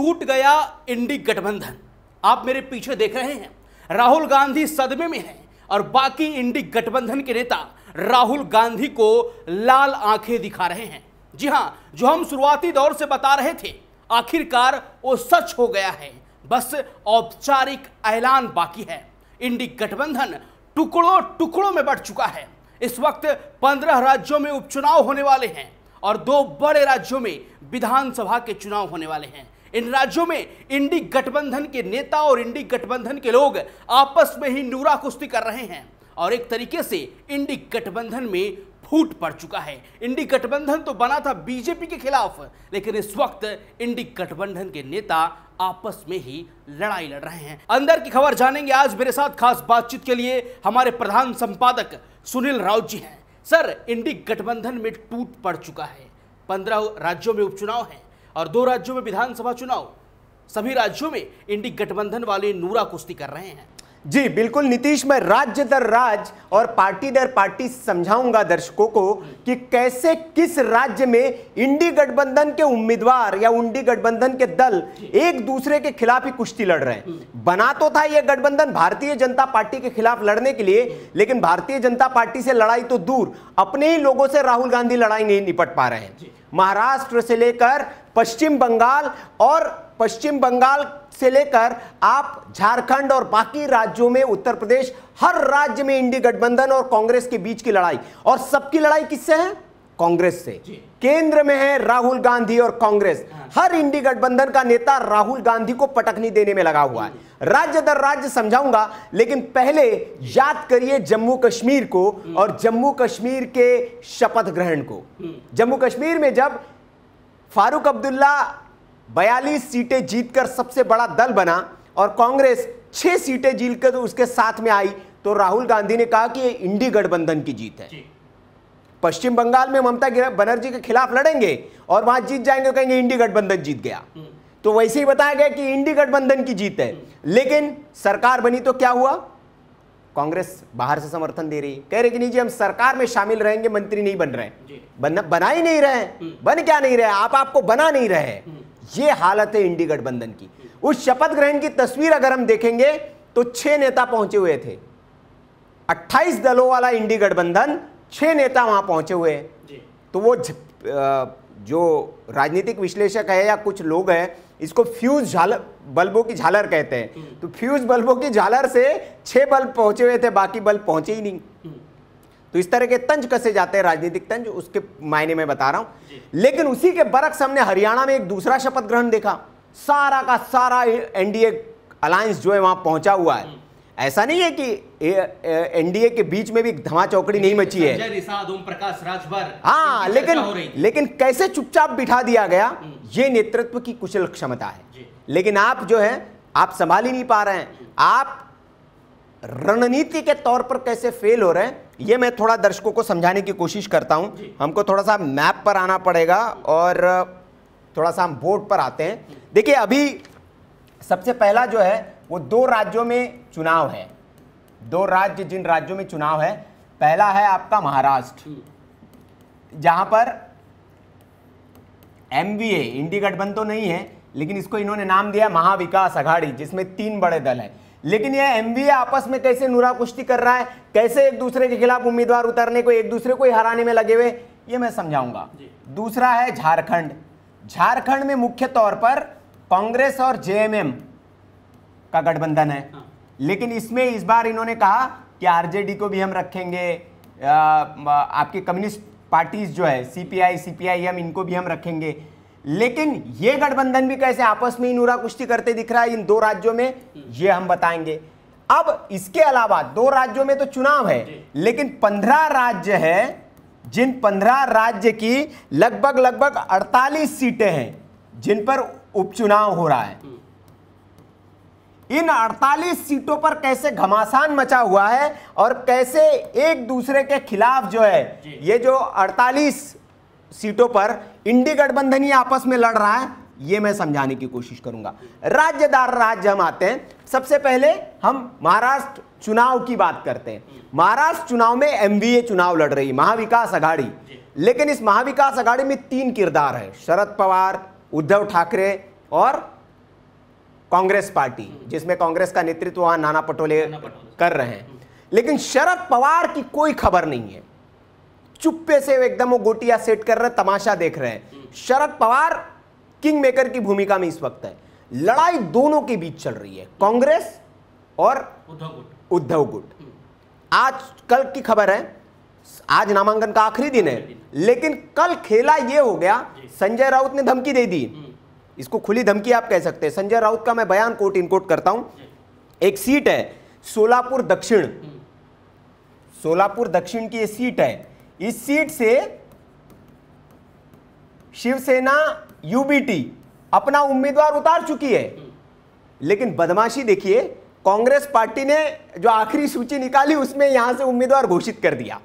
टूट गया इंडी गठबंधन आप मेरे पीछे देख रहे हैं राहुल गांधी सदमे में हैं और बाकी इंडी गठबंधन के नेता राहुल गांधी को लाल आंखें दिखा रहे हैं जी हां जो हम शुरुआती दौर से बता रहे थे आखिरकार वो सच हो गया है बस औपचारिक ऐलान बाकी है इंडी गठबंधन टुकड़ों टुकड़ों में बढ़ चुका है इस वक्त पंद्रह राज्यों में उपचुनाव होने वाले हैं और दो बड़े राज्यों में विधानसभा के चुनाव होने वाले हैं इन राज्यों में इंडी गठबंधन के नेता और इंडी गठबंधन के लोग आपस में ही नूरा कुश्ती कर रहे हैं और एक तरीके से इंडी गठबंधन में फूट पड़ चुका है इंडी गठबंधन तो बना था बीजेपी के खिलाफ लेकिन इस वक्त इंडी गठबंधन के नेता आपस में ही लड़ाई लड़ रहे हैं अंदर की खबर जानेंगे आज मेरे साथ खास बातचीत के लिए हमारे प्रधान संपादक सुनील राउत जी हैं सर इंडी गठबंधन में टूट पड़ चुका है पंद्रह राज्यों में उपचुनाव है और दो राज्यों में विधानसभा चुनाव सभी राज्यों में इंडी गठबंधन वाले नूरा कुश्ती कर रहे हैं जी बिल्कुल नीतीश मैं राज्य दर राज्य और पार्टी दर पार्टी समझाऊंगा दर्शकों को कि कैसे किस राज्य में इंडी गठबंधन के उम्मीदवार या उंडी गठबंधन के दल एक दूसरे के खिलाफ ही कुश्ती लड़ रहे हैं बना तो था यह गठबंधन भारतीय जनता पार्टी के खिलाफ लड़ने के लिए लेकिन भारतीय जनता पार्टी से लड़ाई तो दूर अपने ही लोगों से राहुल गांधी लड़ाई नहीं निपट पा रहे हैं महाराष्ट्र से लेकर पश्चिम बंगाल और पश्चिम बंगाल से लेकर आप झारखंड और बाकी राज्यों में उत्तर प्रदेश हर राज्य में इंडी गठबंधन और कांग्रेस के बीच की लड़ाई और सबकी लड़ाई किससे है कांग्रेस से केंद्र में है राहुल गांधी और कांग्रेस हाँ। हर इंडी गठबंधन का नेता राहुल गांधी को पटकनी देने में लगा हुआ है राज्य दर राज्य समझाऊंगा लेकिन पहले याद करिए जम्मू कश्मीर को हम्म। और जम्मू कश्मीर के शपथ ग्रहण को हम्म। जम्मू कश्मीर में जब फारूक अब्दुल्ला 42 सीटें जीतकर सबसे बड़ा दल बना और कांग्रेस 6 सीटें जीतकर तो उसके साथ में आई तो राहुल गांधी ने कहा कि ये इंडी गठबंधन की जीत है पश्चिम बंगाल में ममता बनर्जी के खिलाफ लड़ेंगे और वहां जीत जाएंगे तो कहेंगे इंडी गठबंधन जीत गया हम्म। तो वैसे ही बताया गया कि इंडी गठबंधन की जीत है हम्म। लेकिन सरकार बनी तो क्या हुआ कांग्रेस बाहर से समर्थन दे रही है कह रहे कि नहीं जी हम सरकार में शामिल रहेंगे मंत्री नहीं बन रहे बन, बना ही नहीं रहे हम्म। बन क्या नहीं रहे आप आपको बना नहीं रहे ये हालत है इंडी गठबंधन की उस शपथ ग्रहण की तस्वीर अगर हम देखेंगे तो छह नेता पहुंचे हुए थे 28 दलों वाला इंडी गठबंधन छह नेता वहां पहुंचे हुए हैं तो वो ज, जो राजनीतिक विश्लेषक है या कुछ लोग हैं इसको फ्यूज झालर बल्बों की झालर कहते हैं हम्म। तो फ्यूज बल्बों की झालर से छह बल्ब पहुंचे हुए थे बाकी बल्ब पहुंचे ही नहीं हम्म। तो इस तरह के तंज कसे जाते हैं राजनीतिक तंज उसके मायने में बता रहा हूं लेकिन उसी के बरक्स हमने हरियाणा में एक दूसरा शपथ ग्रहण देखा सारा का सारा एनडीए अलायंस जो है वहां पहुंचा हुआ है हम्म। ऐसा नहीं है कि एनडीए के बीच में भी धमा चौकड़ी नहीं मची है प्रकाश राजभर हाँ लेकिन लेकिन कैसे चुपचाप बिठा दिया गया हम्म। ये नेतृत्व की कुशल क्षमता है लेकिन आप जो है आप संभाल ही नहीं पा रहे हैं आप रणनीति के तौर पर कैसे फेल हो रहे हैं ये मैं थोड़ा दर्शकों को समझाने की कोशिश करता हूँ हमको थोड़ा सा मैप पर आना पड़ेगा और थोड़ा सा हम बोर्ड पर आते हैं देखिए अभी सबसे पहला जो है वो दो राज्यों में चुनाव है दो राज्य जिन राज्यों में चुनाव है पहला है आपका महाराष्ट्र जहाँ पर एम बी ए इंडी गठबंधन तो नहीं है लेकिन इसको इन्होंने नाम दिया महाविकास अघाड़ी जिसमें तीन बड़े दल हैं लेकिन यह एमवीए आपस में कैसे नूरा कुश्ती कर रहा है कैसे एक दूसरे के खिलाफ उम्मीदवार उतरने को एक दूसरे को हराने में लगे हुए ये मैं समझाऊंगा दूसरा है झारखंड झारखंड में मुख्य तौर पर कांग्रेस और जेएमएम का गठबंधन है हाँ। लेकिन इसमें इस बार इन्होंने कहा कि आरजेडी को भी हम रखेंगे आपके कम्युनिस्ट पार्टीज जो है सीपीआई सीपीआईएम इनको भी हम रखेंगे लेकिन ये गठबंधन भी कैसे आपस में ही नूरा कुश्ती करते दिख रहा है इन दो राज्यों में ये हम बताएंगे अब इसके अलावा दो राज्यों में तो चुनाव है लेकिन पंद्रह राज्य है जिन पंद्रह राज्य की लगभग लगभग अड़तालीस सीटें हैं जिन पर उपचुनाव हो रहा है हम्म। इन 48 सीटों पर कैसे घमासान मचा हुआ है और कैसे एक दूसरे के खिलाफ जो है ये जो सीटों पर इंडी गठबंधन ही आपस में लड़ रहा है ये मैं समझाने की कोशिश करूंगा राज्यदार राज्य हम आते हैं सबसे पहले हम महाराष्ट्र चुनाव की बात करते हैं महाराष्ट्र चुनाव में एमवीए चुनाव लड़ रही महाविकास आघाड़ी लेकिन इस महाविकास आघाड़ी में तीन किरदार है शरद पवार उद्धव ठाकरे और कांग्रेस पार्टी जिसमें कांग्रेस का नेतृत्व वहां नाना पटोले कर रहे हैं लेकिन शरद पवार की कोई खबर नहीं है चुप्पे से एकदम वो गोटिया सेट कर रहे तमाशा देख रहे हैं शरद पवार किंग मेकर की भूमिका में इस वक्त है लड़ाई दोनों के बीच चल रही है कांग्रेस और उद्धव गुट आज कल की खबर है आज नामांकन का आखिरी दिन है लेकिन कल खेला यह हो गया संजय राउत ने धमकी दे दी हम्म। इसको खुली धमकी आप कह सकते हैं संजय राउत का मैं बयान कोट इनकोट करता हूं एक सीट है सोलापुर दक्षिण हम्म। सोलापुर दक्षिण की ये सीट है इस सीट से शिवसेना यूबीटी अपना उम्मीदवार उतार चुकी है लेकिन बदमाशी देखिए कांग्रेस पार्टी ने जो आखिरी सूची निकाली उसमें यहां से उम्मीदवार घोषित कर दिया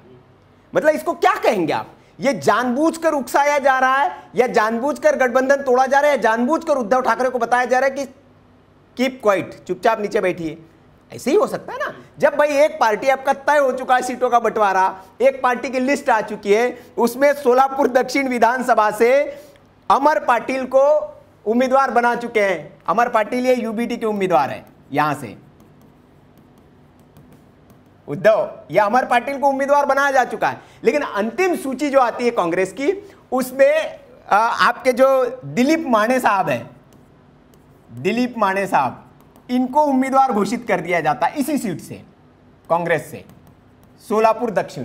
मतलब इसको क्या कहेंगे आप ये जानबूझकर उकसाया जा रहा है या जानबूझकर गठबंधन तोड़ा जा रहा है या जानबूझकर उद्धव ठाकरे को बताया जा रहा है कि कीप क्वाइट चुपचाप नीचे बैठिए ऐसे ही हो सकता है ना जब भाई एक पार्टी आपका तय हो चुका है सीटों का बंटवारा एक पार्टी की लिस्ट आ चुकी है उसमें सोलापुर दक्षिण विधानसभा से अमर पाटिल को उम्मीदवार बना चुके हैं अमर पाटिल ये यूबीटी के उम्मीदवार है यहां से उद्धव यह अमर पाटिल को उम्मीदवार बनाया जा चुका है लेकिन अंतिम सूची जो आती है कांग्रेस की उसमें आपके जो दिलीप माने साहब हैं दिलीप माने साहब इनको उम्मीदवार घोषित कर दिया जाता इसी सीट से कांग्रेस से सोलापुर दक्षिण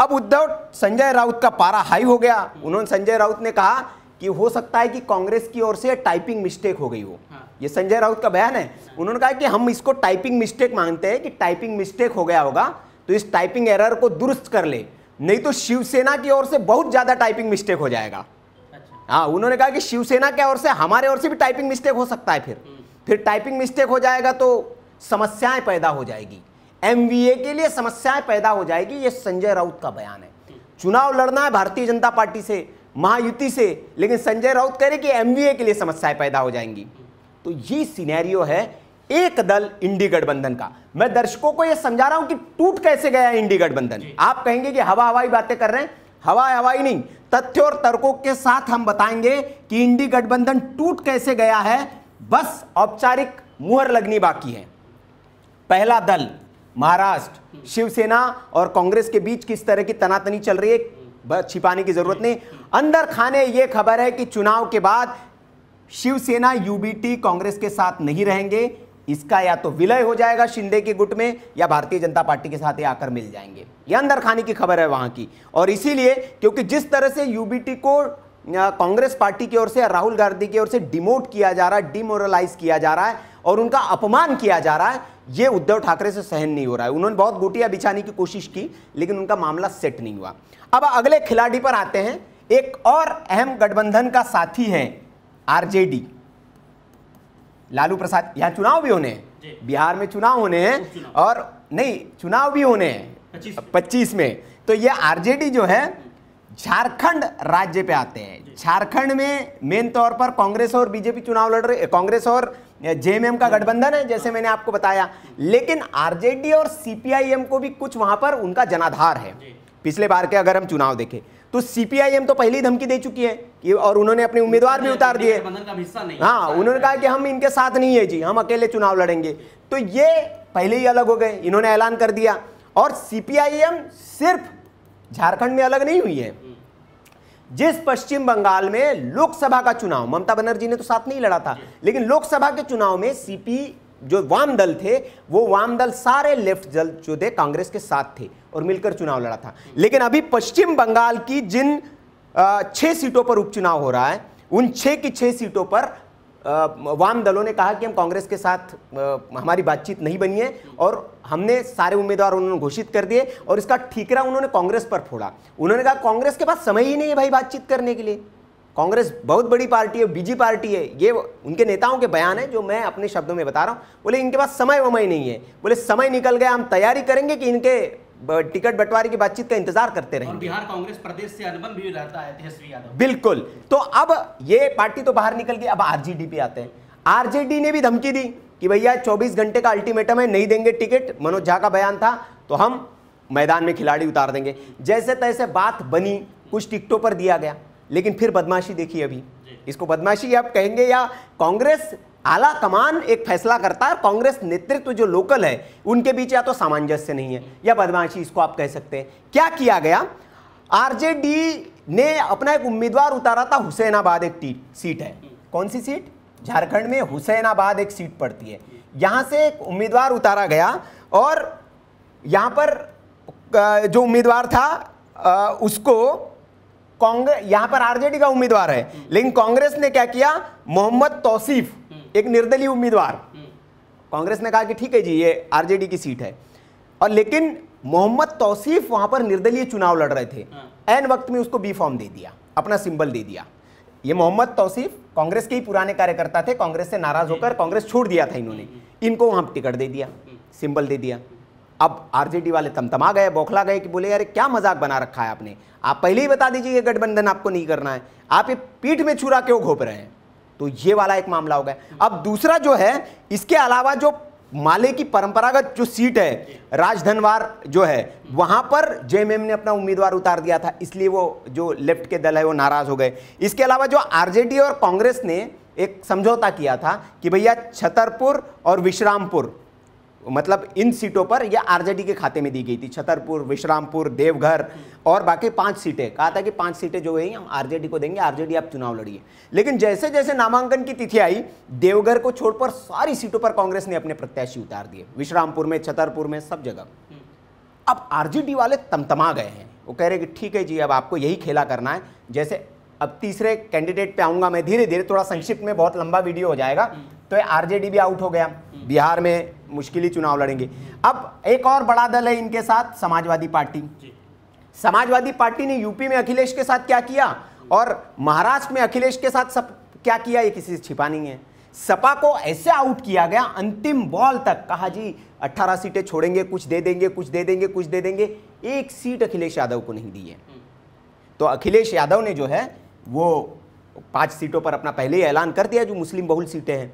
अब उद्धव संजय राउत का पारा हाई हो गया उन्होंने संजय राउत ने कहा कि हो सकता है कि कांग्रेस की ओर से टाइपिंग मिस्टेक हो गई हो हाँ। ये संजय राउत का बयान है उन्होंने कहा कि हम इसको टाइपिंग मिस्टेक मानते हैं कि टाइपिंग मिस्टेक हो गया होगा तो इस टाइपिंग एरर को दुरुस्त कर ले नहीं तो शिवसेना की ओर से बहुत ज़्यादा टाइपिंग मिस्टेक हो जाएगा अच्छा। हाँ उन्होंने कहा कि शिवसेना की ओर से हमारे ओर से भी टाइपिंग मिस्टेक हो सकता है फिर हम्म। फिर टाइपिंग मिस्टेक हो जाएगा तो समस्याएं पैदा हो जाएगी एम के लिए समस्याएं पैदा हो जाएगी ये संजय राउत का बयान है चुनाव लड़ना है भारतीय जनता पार्टी से महायुति से लेकिन संजय राउत कह रहे कि एम के लिए समस्याएं पैदा हो जाएंगी तो ये सीनैरियो है एक दल इंडी गठबंधन का मैं दर्शकों को यह समझा रहा हूं कि टूट कैसे गया इंडी गठबंधन आप कहेंगे कि हवा हवाई बातें कर रहे हैं हवा हवाई नहीं तथ्य और तर्कों के साथ हम बताएंगे कि इंडी गठबंधन टूट कैसे गया है बस औपचारिक मुहर लगनी बाकी है पहला दल महाराष्ट्र शिवसेना और कांग्रेस के बीच किस तरह की तनातनी चल रही है छिपाने की जरूरत नहीं अंदर खाने ये खबर है कि चुनाव के बाद शिवसेना यूबीटी कांग्रेस के साथ नहीं रहेंगे इसका या तो विलय हो जाएगा शिंदे के गुट में या भारतीय जनता पार्टी के साथ आकर मिल जाएंगे यह अंदर खाने की खबर है वहां की और इसीलिए क्योंकि जिस तरह से यूबीटी को कांग्रेस पार्टी की ओर से राहुल गांधी की ओर से डिमोट किया जा रहा है डिमोरलाइज किया जा रहा है और उनका अपमान किया जा रहा है ये उद्धव ठाकरे से सहन नहीं हो रहा है उन्होंने बहुत गोटियां बिछाने की कोशिश की लेकिन उनका मामला सेट नहीं हुआ अब अगले खिलाड़ी पर आते हैं एक और अहम गठबंधन का साथी है आरजेडी लालू प्रसाद यहां चुनाव भी होने हैं बिहार में चुनाव होने हैं और नहीं चुनाव भी होने हैं पच्चीस में तो यह आरजेडी जो है झारखंड राज्य पे आते हैं झारखंड में मेन तौर पर कांग्रेस और बीजेपी चुनाव लड़ रहे कांग्रेस और जेएमएम का गठबंधन है जैसे मैंने आपको बताया लेकिन आरजेडी और सीपीआईएम को भी कुछ वहां पर उनका जनाधार है पिछले बार के अगर हम चुनाव देखें तो सीपीआईएम तो पहली धमकी दे चुकी है कि और उन्होंने अपने उम्मीदवार भी उतार दिए हाँ उन्होंने कहा कि हम इनके साथ नहीं है जी हम अकेले चुनाव लड़ेंगे तो ये पहले ही अलग हो गए इन्होंने ऐलान कर दिया और सीपीआईएम सिर्फ झारखंड में अलग नहीं हुई है हम्म। जिस पश्चिम बंगाल में लोकसभा का चुनाव ममता बनर्जी ने तो साथ नहीं लड़ा था लेकिन लोकसभा के चुनाव में सीपी जो वाम दल थे वो वाम दल सारे लेफ्ट दल जो थे कांग्रेस के साथ थे और मिलकर चुनाव लड़ा था हम्म। लेकिन अभी पश्चिम बंगाल की जिन छह सीटों पर उपचुनाव हो रहा है उन छह की छह सीटों पर वाम दलों ने कहा कि हम कांग्रेस के साथ हमारी बातचीत नहीं बनी है और हमने सारे उम्मीदवार उन्होंने घोषित कर दिए और इसका ठीकरा उन्होंने कांग्रेस पर फोड़ा उन्होंने कहा कांग्रेस के पास समय ही नहीं है भाई बातचीत करने के लिए कांग्रेस बहुत बड़ी पार्टी है बीजी पार्टी है ये उनके नेताओं के बयान है जो मैं अपने शब्दों में बता रहा हूँ बोले इनके पास समय वमय नहीं है बोले समय निकल गया हम तैयारी करेंगे कि इनके टिकट बंटवारे की बातचीत का इंतजार करते रहे बिहार कांग्रेस प्रदेश से अनुबंध भी रहता है तेजस्वी यादव बिल्कुल तो अब ये पार्टी तो बाहर निकल गई अब आरजेडी पे आते हैं आरजेडी ने भी धमकी दी कि भैया 24 घंटे का अल्टीमेटम है नहीं देंगे टिकट मनोज झा का बयान था तो हम मैदान में खिलाड़ी उतार देंगे जैसे तैसे बात बनी कुछ टिकटों पर दिया गया लेकिन फिर बदमाशी देखी अभी इसको बदमाशी आप कहेंगे या कांग्रेस आला कमान एक फैसला करता है कांग्रेस नेतृत्व जो लोकल है उनके बीच या तो सामंजस्य नहीं है या बदमाशी इसको आप कह सकते हैं क्या किया गया आरजेडी ने अपना एक उम्मीदवार उतारा था हुसैनाबाद एक सीट है कौन सी सीट झारखंड में हुसैनाबाद एक सीट पड़ती है यहां से एक उम्मीदवार उतारा गया और यहां पर जो उम्मीदवार था उसको कांग्रेस यहां पर आरजेडी का उम्मीदवार है लेकिन कांग्रेस ने क्या किया मोहम्मद तौसीफ एक निर्दलीय उम्मीदवार हम्म। कांग्रेस ने कहा कि ठीक है जी ये आरजेडी की सीट है और लेकिन मोहम्मद तौसीफ वहां पर निर्दलीय चुनाव लड़ रहे थे एन हाँ। वक्त में उसको बी फॉर्म दे दिया अपना सिंबल दे दिया ये मोहम्मद तौसीफ कांग्रेस के ही पुराने कार्यकर्ता थे कांग्रेस से नाराज होकर कांग्रेस छोड़ दिया था इन्होंने इनको वहां टिकट दे दिया हम्म। सिंबल दे दिया अब आरजेडी वाले तमतमा गए बौखला गए कि बोले यार क्या मजाक बना रखा है आपने आप पहले ही बता दीजिए ये गठबंधन आपको नहीं करना है आप ये पीठ में छुरा क्यों घोप रहे हैं तो ये वाला एक मामला हो गया अब दूसरा जो है इसके अलावा जो माले की परंपरागत जो सीट है राजधनवार जो है वहां पर जेएमएम ने अपना उम्मीदवार उतार दिया था इसलिए वो जो लेफ्ट के दल है वो नाराज हो गए इसके अलावा जो आरजेडी और कांग्रेस ने एक समझौता किया था कि भैया छतरपुर और विश्रामपुर मतलब इन सीटों पर यह आरजेडी के खाते में दी गई थी छतरपुर विश्रामपुर देवघर और बाकी पांच सीटें कहा था कि पांच सीटें जो है हम आरजेडी को देंगे आरजेडी आप चुनाव लड़िए लेकिन जैसे जैसे नामांकन की तिथि आई देवघर को छोड़कर सारी सीटों पर कांग्रेस ने अपने प्रत्याशी उतार दिए विश्रामपुर में छतरपुर में सब जगह अब आरजेडी वाले तमतमा गए हैं वो कह रहे कि ठीक है जी अब आपको यही खेला करना है जैसे अब तीसरे कैंडिडेट पे आऊंगा मैं धीरे धीरे थोड़ा संक्षिप्त में बहुत लंबा वीडियो हो जाएगा तो आरजेडी भी आउट हो गया बिहार में मुश्किल ही चुनाव लड़ेंगे अब एक और बड़ा दल है इनके साथ समाजवादी पार्टी समाजवादी पार्टी ने यूपी में अखिलेश के साथ क्या किया और महाराष्ट्र में अखिलेश के साथ सब क्या किया ये किसी से छिपा नहीं है सपा को ऐसे आउट किया गया अंतिम बॉल तक कहा जी 18 सीटें छोड़ेंगे कुछ दे देंगे कुछ दे देंगे कुछ दे देंगे एक सीट अखिलेश यादव को नहीं दी है हम्म। तो अखिलेश यादव ने जो है वो पांच सीटों पर अपना पहले ही ऐलान कर दिया जो मुस्लिम बहुल सीटें हैं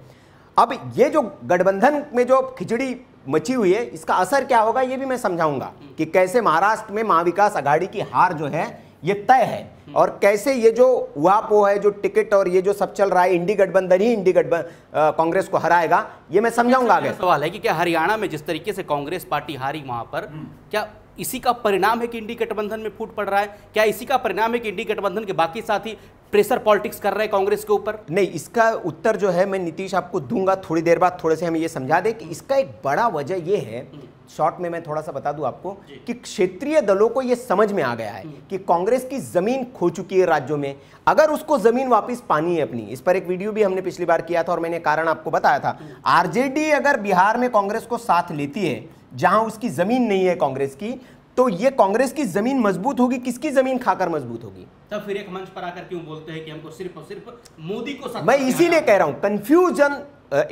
अब ये जो गठबंधन में जो खिचड़ी मची हुई है इसका असर क्या होगा ये भी मैं समझाऊंगा कि कैसे महाराष्ट्र में महाविकास आघाड़ी की हार जो है ये तय है और कैसे ये जो उहापो है जो टिकट और ये जो सब चल रहा है इंडी गठबंधन ही इंडी गठबंधन कांग्रेस को हराएगा ये मैं समझाऊंगा आगे सवाल है कि क्या हरियाणा में जिस तरीके से कांग्रेस पार्टी हारी वहां पर क्या इसी का परिणाम है कि इंडी गठबंधन में फूट पड़ रहा है क्या इसी का परिणाम है कि इंडी गठबंधन के बाकी साथी प्रेशर पॉलिटिक्स कर रहे हैं कांग्रेस के ऊपर नहीं इसका उत्तर जो है मैं नीतीश आपको दूंगा थोड़ी देर बाद थोड़े से हमें ये समझा दे कि इसका एक बड़ा वजह ये है हम्म। शॉर्ट में मैं थोड़ा सा बता दूं आपको कि क्षेत्रीय दलों को यह समझ में आ गया है हम्म। कि कांग्रेस की जमीन खो चुकी है राज्यों में अगर उसको जमीन वापस पानी है अपनी इस पर एक वीडियो भी हमने पिछली बार किया था और मैंने कारण आपको बताया था हम्म। आरजेडी अगर बिहार में कांग्रेस को साथ लेती है जहां उसकी जमीन नहीं है कांग्रेस की तो ये कांग्रेस की जमीन मजबूत होगी किसकी जमीन खाकर मजबूत होगी तब फिर एक मंच पर आकर क्यों बोलते हैं कि हमको सिर्फ और सिर्फ मोदी को मैं इसीलिए कह रहा हूं कंफ्यूजन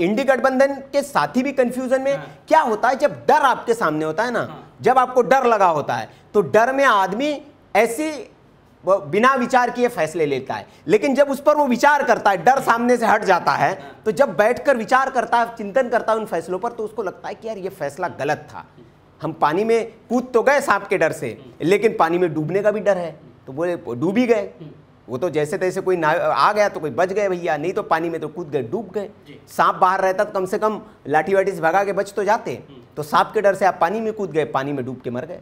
इंडी गठबंधन के साथी भी कंफ्यूजन में हाँ। क्या होता है जब डर आपके सामने होता है ना हाँ। जब आपको डर लगा होता है तो डर में आदमी ऐसी बिना विचार किए फैसले लेता है लेकिन जब उस पर वो विचार करता है डर सामने से हट जाता है हाँ। तो जब बैठकर विचार करता है चिंतन करता है उन फैसलों पर तो उसको लगता है कि यार ये फैसला गलत था हम पानी में कूद तो गए सांप के डर से लेकिन पानी में डूबने का भी डर है तो बोले डूब ही गए वो तो जैसे तैसे कोई ना आ गया तो कोई बच गए भैया नहीं तो पानी में तो कूद गए डूब गए सांप बाहर रहता तो कम से कम लाठी वाठी से भगा के बच तो जाते तो सांप के डर से आप पानी में कूद गए पानी में डूब के मर गए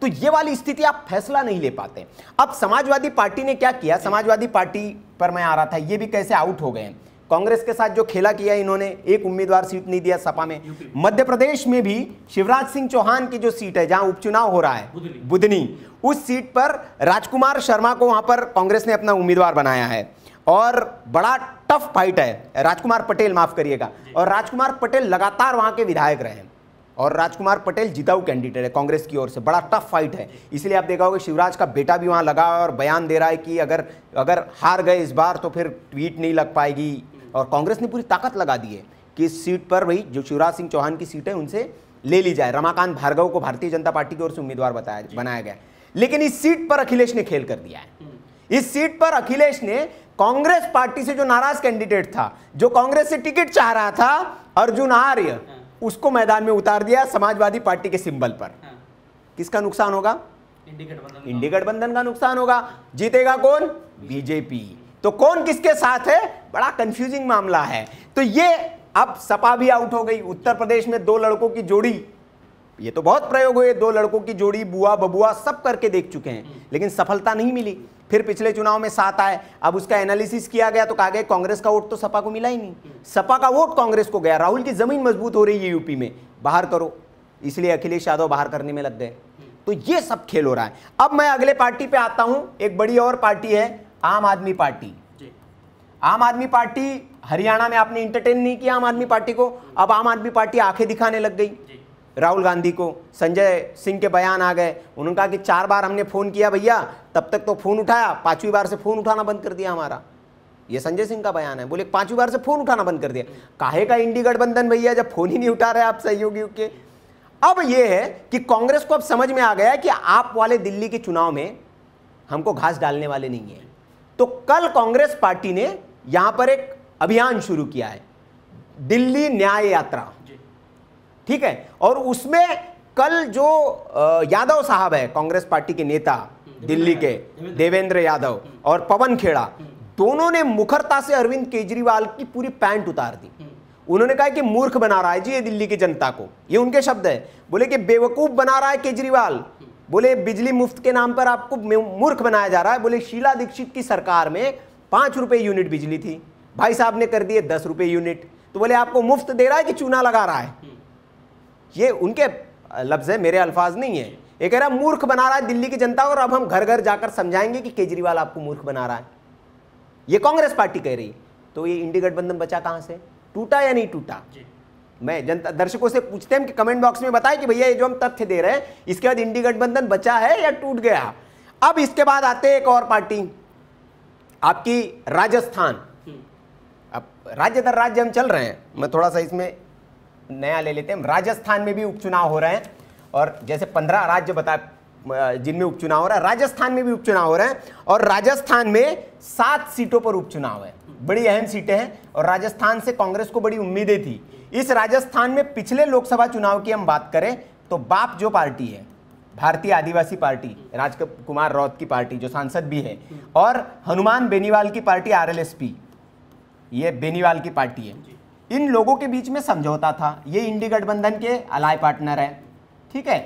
तो ये वाली स्थिति आप फैसला नहीं ले पाते अब समाजवादी पार्टी ने क्या किया समाजवादी पार्टी पर मैं आ रहा था ये भी कैसे आउट हो गए कांग्रेस के साथ जो खेला किया इन्होंने एक उम्मीदवार सीट नहीं दिया सपा में मध्य प्रदेश में भी शिवराज सिंह चौहान की जो सीट है जहां उपचुनाव हो रहा है बुधनी उस सीट पर राजकुमार शर्मा को वहां पर कांग्रेस ने अपना उम्मीदवार बनाया है और बड़ा टफ फाइट है राजकुमार पटेल माफ करिएगा और राजकुमार पटेल लगातार वहां के विधायक रहे और राजकुमार पटेल जिताऊ कैंडिडेट है कांग्रेस की ओर से बड़ा टफ फाइट है इसलिए आप देखा होगा शिवराज का बेटा भी वहां लगा और बयान दे रहा है कि अगर अगर हार गए इस बार तो फिर ट्वीट नहीं लग पाएगी और कांग्रेस ने पूरी ताकत लगा दी है कि इस सीट पर भाई जो शिवराज सिंह चौहान की सीट है उनसे ले ली जाए रमाकांत भार्गव को भारतीय जनता पार्टी की ओर से उम्मीदवार बताया बनाया गया लेकिन इस सीट पर अखिलेश ने खेल कर दिया है इस सीट पर अखिलेश ने कांग्रेस पार्टी से जो नाराज कैंडिडेट था जो कांग्रेस से टिकट चाह रहा था अर्जुन आर्य हाँ। उसको मैदान में उतार दिया समाजवादी पार्टी के सिंबल पर हाँ। किसका नुकसान होगा इंडी गठबंधन का नुकसान होगा जीतेगा कौन बीजेपी तो कौन किसके साथ है बड़ा कंफ्यूजिंग मामला है तो ये अब सपा भी आउट हो गई उत्तर प्रदेश में दो लड़कों की जोड़ी ये तो बहुत प्रयोग हुए दो लड़कों की जोड़ी बुआ बबुआ सब करके देख चुके हैं लेकिन सफलता नहीं मिली फिर पिछले चुनाव में साथ आए अब उसका एनालिसिस किया गया तो कहा गया कांग्रेस का वोट तो सपा को मिला ही नहीं सपा का वोट कांग्रेस को गया राहुल की जमीन मजबूत हो रही है यूपी में बाहर करो इसलिए अखिलेश यादव बाहर करने में लग गए तो ये सब खेल हो रहा है अब मैं अगले पार्टी पे आता हूं एक बड़ी और पार्टी है आम आदमी पार्टी आम आदमी पार्टी हरियाणा में आपने इंटरटेन नहीं किया आम आदमी पार्टी को अब आम आदमी पार्टी आंखें दिखाने लग गई राहुल गांधी को संजय सिंह के बयान आ गए उन्होंने कहा कि चार बार हमने फ़ोन किया भैया तब तक तो फ़ोन उठाया पांचवी बार से फ़ोन उठाना बंद कर दिया हमारा ये संजय सिंह का बयान है बोले पांचवी बार से फ़ोन उठाना बंद कर दिया काहे का इंडी गठबंधन भैया जब फ़ोन ही नहीं उठा रहे आप सहयोगी के अब यह है कि कांग्रेस को अब समझ में आ गया कि आप वाले दिल्ली के चुनाव में हमको घास डालने वाले नहीं है तो कल कांग्रेस पार्टी ने यहां पर एक अभियान शुरू किया है दिल्ली न्याय यात्रा ठीक है और उसमें कल जो यादव साहब है कांग्रेस पार्टी के नेता हम्म, दिल्ली के देवेंद्र यादव हम्म। और पवन खेड़ा हम्म। दोनों ने मुखरता से अरविंद केजरीवाल की पूरी पैंट उतार दी उन्होंने कहा कि मूर्ख बना रहा है जी ये दिल्ली की जनता को ये उनके शब्द है बोले कि बेवकूफ बना रहा है केजरीवाल बोले बिजली मुफ्त के नाम पर आपको मूर्ख बनाया जा रहा है बोले शीला दीक्षित की सरकार में पाँच रुपये यूनिट बिजली थी भाई साहब ने कर दिए दस रुपये यूनिट तो बोले आपको मुफ्त दे रहा है कि चूना लगा रहा है ये उनके लफ्ज़ है मेरे अल्फाज नहीं है ये कह रहा मूर्ख बना रहा है दिल्ली की जनता और अब हम घर घर जाकर समझाएंगे कि केजरीवाल आपको मूर्ख बना रहा है ये कांग्रेस पार्टी कह रही तो ये इंडी गठबंधन बचा कहाँ से टूटा या नहीं टूटा मैं जनता दर्शकों से पूछते हैं कि कमेंट बॉक्स में बताएं कि भैया ये जो हम तथ्य दे रहे हैं इसके बाद इंडी गठबंधन बचा है या टूट गया अब इसके बाद आते एक और पार्टी आपकी राजस्थान अब राज्य दर राज्य हम चल रहे हैं मैं थोड़ा सा इसमें नया ले लेते हैं राजस्थान में भी उपचुनाव हो रहे हैं और जैसे पंद्रह राज्य बता जिनमें उपचुनाव हो रहा है राजस्थान में भी उपचुनाव हो रहे हैं और राजस्थान में सात सीटों पर उपचुनाव है बड़ी अहम सीटें हैं और राजस्थान से कांग्रेस को बड़ी उम्मीदें थी इस राजस्थान में पिछले लोकसभा चुनाव की हम बात करें तो बाप जो पार्टी है भारतीय आदिवासी पार्टी राजकुमार रौत की पार्टी जो सांसद भी है और हनुमान बेनीवाल की पार्टी आरएलएसपी ये बेनीवाल की पार्टी है इन लोगों के बीच में समझौता था ये इंडी गठबंधन के अलाय पार्टनर है ठीक है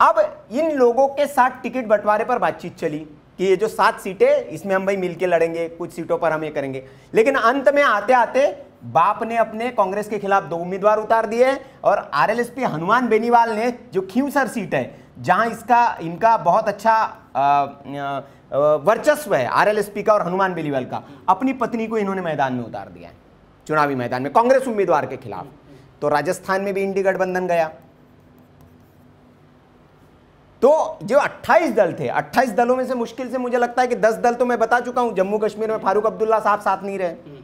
अब इन लोगों के साथ टिकट बंटवारे पर बातचीत चली कि ये जो सात सीटें इसमें हम भाई मिलके लड़ेंगे कुछ सीटों पर हम ये करेंगे लेकिन अंत में आते आते बाप ने अपने कांग्रेस के खिलाफ दो उम्मीदवार उतार दिए और आरएलएसपी हनुमान बेनीवाल ने जो खींवसर सीट है जहां इसका इनका बहुत अच्छा वर्चस्व है आरएलएसपी का और हनुमान बेनीवाल का अपनी पत्नी को इन्होंने मैदान में उतार दिया है चुनावी मैदान में कांग्रेस उम्मीदवार के खिलाफ तो राजस्थान में भी इंडी गठबंधन गया तो जो 28 दल थे 28 दलों में से मुश्किल से मुझे लगता है कि 10 दल तो मैं बता चुका हूं जम्मू कश्मीर में फारूक अब्दुल्ला साहब साथ नहीं रहे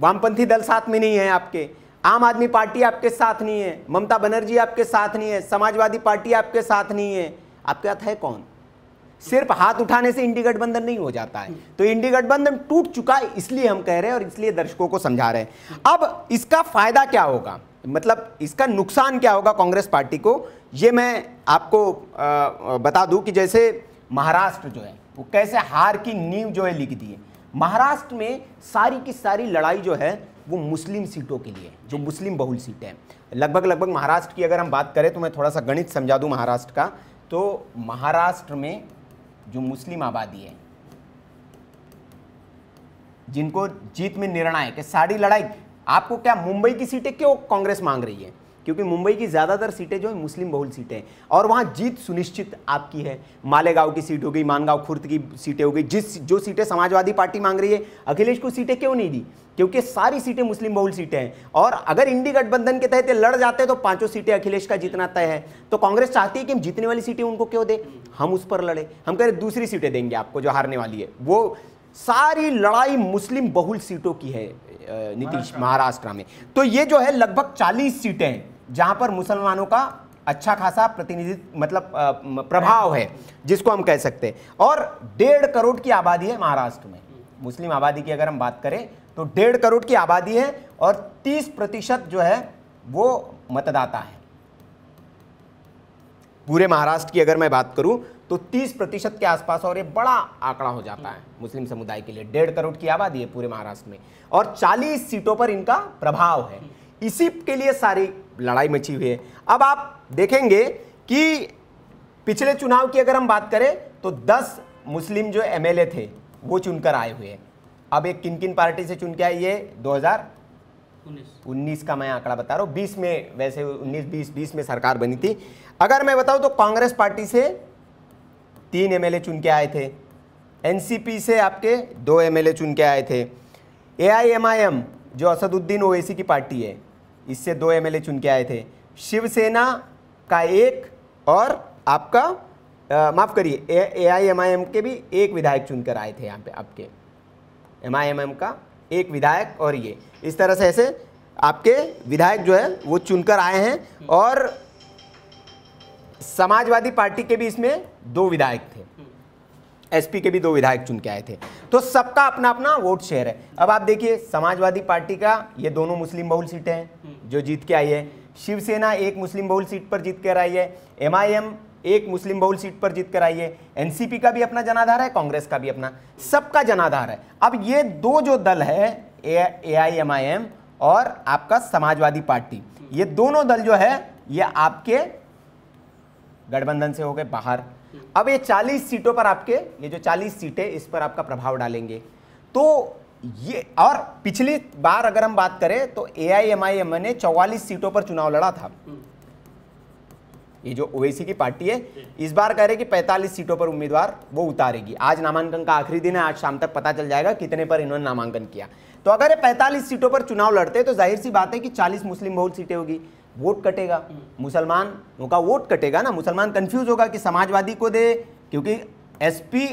वामपंथी दल साथ में नहीं है आपके आम आदमी पार्टी आपके साथ नहीं है ममता बनर्जी आपके साथ नहीं है समाजवादी पार्टी आपके साथ नहीं है आपके साथ है कौन सिर्फ हाथ उठाने से इंडी गठबंधन नहीं हो जाता है तो इंडी गठबंधन टूट चुका है इसलिए हम कह रहे हैं और इसलिए दर्शकों को समझा रहे हैं अब इसका फायदा क्या होगा मतलब इसका नुकसान क्या होगा कांग्रेस पार्टी को ये मैं आपको बता दूं कि जैसे महाराष्ट्र जो है वो कैसे हार की नींव जो है लिख दी है महाराष्ट्र में सारी की सारी लड़ाई जो है वो मुस्लिम सीटों के लिए जो मुस्लिम बहुल सीटें हैं लगभग लगभग महाराष्ट्र की अगर हम बात करें तो मैं थोड़ा सा गणित समझा दूँ महाराष्ट्र का तो महाराष्ट्र में जो मुस्लिम आबादी है जिनको जीत में निर्णायक है सारी लड़ाई आपको क्या मुंबई की सीटें क्यों कांग्रेस मांग रही है क्योंकि मुंबई की ज़्यादातर सीटें जो है मुस्लिम बहुल सीटें हैं और वहाँ जीत सुनिश्चित आपकी है मालेगांव की सीट हो गई मानगांव खुर्द की सीटें हो गई जिस जो सीटें समाजवादी पार्टी मांग रही है अखिलेश को सीटें क्यों नहीं दी क्योंकि सारी सीटें मुस्लिम बहुल सीटें हैं और अगर इंडी गठबंधन के तहत लड़ जाते हैं तो पांचों सीटें अखिलेश का जीतना तय है तो कांग्रेस चाहती है कि हम जीतने वाली सीटें उनको क्यों दें हम उस पर लड़े हम कह रहे दूसरी सीटें देंगे आपको जो हारने वाली है वो सारी लड़ाई मुस्लिम बहुल सीटों की है नीतीश महाराष्ट्र में तो ये जो है लगभग चालीस सीटें हैं जहाँ पर मुसलमानों का अच्छा खासा प्रतिनिधित्व मतलब प्रभाव है जिसको हम कह सकते हैं और डेढ़ करोड़ की आबादी है महाराष्ट्र में मुस्लिम आबादी की अगर हम बात करें तो डेढ़ करोड़ की आबादी है और तीस प्रतिशत जो है वो मतदाता है पूरे महाराष्ट्र की अगर मैं बात करूं तो 30 प्रतिशत के आसपास और ये बड़ा आंकड़ा हो जाता है मुस्लिम समुदाय के लिए डेढ़ करोड़ की आबादी है पूरे महाराष्ट्र में और 40 सीटों पर इनका प्रभाव है इसी के लिए सारी लड़ाई मची हुई है अब आप देखेंगे कि पिछले चुनाव की अगर हम बात करें तो 10 मुस्लिम जो एमएलए थे वो चुनकर आए हुए हैं अब एक किन किन पार्टी से चुन के आई हजार उन्नीस का मैं आंकड़ा बता रहा हूँ 20 में वैसे 19 20 20 में सरकार बनी थी अगर मैं बताऊँ तो कांग्रेस पार्टी से तीन एमएलए चुन के आए थे एनसीपी से आपके दो एमएलए चुन के आए थे एआईएमआईएम जो असदुद्दीन ओवैसी की पार्टी है इससे दो एमएलए चुन के आए थे शिवसेना का एक और आपका माफ़ करिए ए आई एम आई एम के भी एक विधायक चुनकर आए थे यहाँ पे आपके एम आई एम एम का एक विधायक और ये इस तरह से ऐसे आपके विधायक जो है वो चुनकर आए हैं और समाजवादी पार्टी के भी इसमें दो विधायक थे एसपी के भी दो विधायक चुन के आए थे तो सबका अपना अपना वोट शेयर है अब आप देखिए समाजवादी पार्टी का ये दोनों मुस्लिम बहुल सीटें हैं जो जीत के आई है शिवसेना एक मुस्लिम बहुल सीट पर जीत कर आई है एम एक मुस्लिम बहुल सीट पर जीत कर आई है एनसीपी का भी अपना जनाधार है कांग्रेस का भी अपना सबका जनाधार है अब ये दो जो दल है ए आई एम आई एम और आपका समाजवादी पार्टी ये दोनों दल जो है ये आपके गठबंधन से हो गए बाहर अब ये 40 सीटों पर आपके ये जो 40 सीटें इस पर आपका प्रभाव डालेंगे तो ये और पिछली बार अगर हम बात करें तो ए आई एम आई एम ने चौवालीस सीटों पर चुनाव लड़ा था ये जो ओवैसी की पार्टी है इस बार कह रहे कि 45 सीटों पर उम्मीदवार वो उतारेगी आज नामांकन का आखिरी दिन है आज शाम तक पता चल जाएगा कितने पर इन्होंने नामांकन किया तो अगर ये 45 सीटों पर चुनाव लड़ते तो जाहिर सी बात है कि 40 मुस्लिम बहुल सीटें होगी वोट कटेगा हम्म। मुसलमान उनका वोट कटेगा ना मुसलमान कंफ्यूज होगा कि समाजवादी को दे क्योंकि एसपी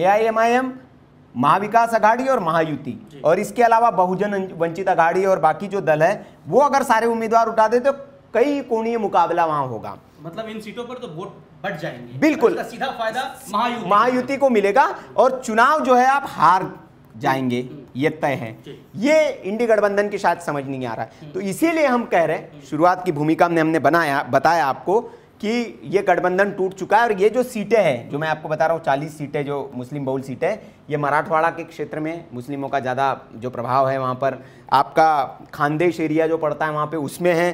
एआईएमआईएम महाविकास अघाड़ी और महायुति और इसके अलावा बहुजन वंचित अघाड़ी और बाकी जो दल है वो अगर सारे उम्मीदवार उठा दे तो कई कोणीय मुकाबला वहां होगा मतलब इन सीटों पर तो वोट बढ़ जाएंगे बिल्कुल सीधा फायदा महायुति महायुति को मिलेगा और चुनाव जो है आप हार जाएंगे हम्म। ये तय है ये इंडी गठबंधन की शायद समझ नहीं आ रहा है हम्म। तो इसीलिए हम कह रहे हैं हम्म। शुरुआत की भूमिका में हमने बनाया बताया आपको कि ये गठबंधन टूट चुका है और ये जो सीटें हैं जो मैं आपको बता रहा हूँ चालीस सीटें जो मुस्लिम बहुल सीटें ये मराठवाड़ा के क्षेत्र में मुस्लिमों का ज़्यादा जो प्रभाव है वहाँ पर आपका खानदेश एरिया जो पड़ता है वहाँ पे उसमें है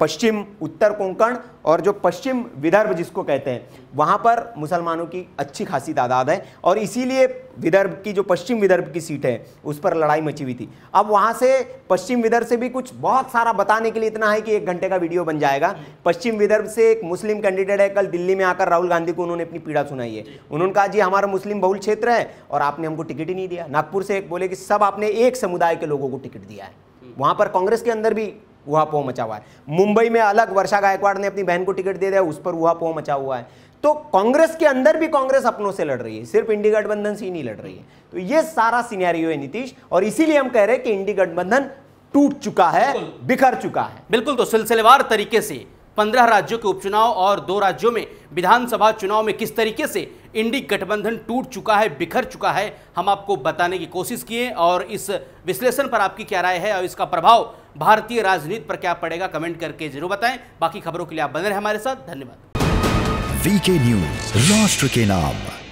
पश्चिम उत्तर कोंकण और जो पश्चिम विदर्भ जिसको कहते हैं वहाँ पर मुसलमानों की अच्छी खासी तादाद है और इसीलिए विदर्भ की जो पश्चिम विदर्भ की सीट है उस पर लड़ाई मची हुई थी अब वहाँ से पश्चिम विदर्भ से भी कुछ बहुत सारा बताने के लिए इतना है कि एक घंटे का वीडियो बन जाएगा पश्चिम विदर्भ से एक मुस्लिम कैंडिडेट है कल दिल्ली में आकर राहुल गांधी को उन्होंने अपनी पीड़ा सुनाई है उन्होंने कहा जी हमारा मुस्लिम बहुल क्षेत्र है और और आपने हमको टिकट ही नहीं दिया नागपुर से एक बोले कि सब आपने एक समुदाय के लोगों को टिकट दिया है वहाँ पर कांग्रेस के अंदर भी पोह मचा हुआ है मुंबई में अलग वर्षा गायकवाड़ ने अपनी बहन को टिकट दे दिया उस पर पोह मचा हुआ है तो कांग्रेस के अंदर भी कांग्रेस अपनों से लड़ रही है सिर्फ इंडी गठबंधन से ही नहीं लड़ रही है तो ये सारा सीनारियो है नीतीश और इसीलिए हम कह रहे हैं कि इंडी गठबंधन टूट चुका है बिखर चुका है बिल्कुल तो सिलसिलेवार तरीके से पंद्रह राज्यों के उपचुनाव और दो राज्यों में विधानसभा चुनाव में किस तरीके से इंडी गठबंधन टूट चुका है बिखर चुका है हम आपको बताने की कोशिश किए और इस विश्लेषण पर आपकी क्या राय है और इसका प्रभाव भारतीय राजनीति पर क्या पड़ेगा कमेंट करके जरूर बताएं बाकी खबरों के लिए आप बने रहे हमारे साथ धन्यवाद वीके न्यूज राष्ट्र के नाम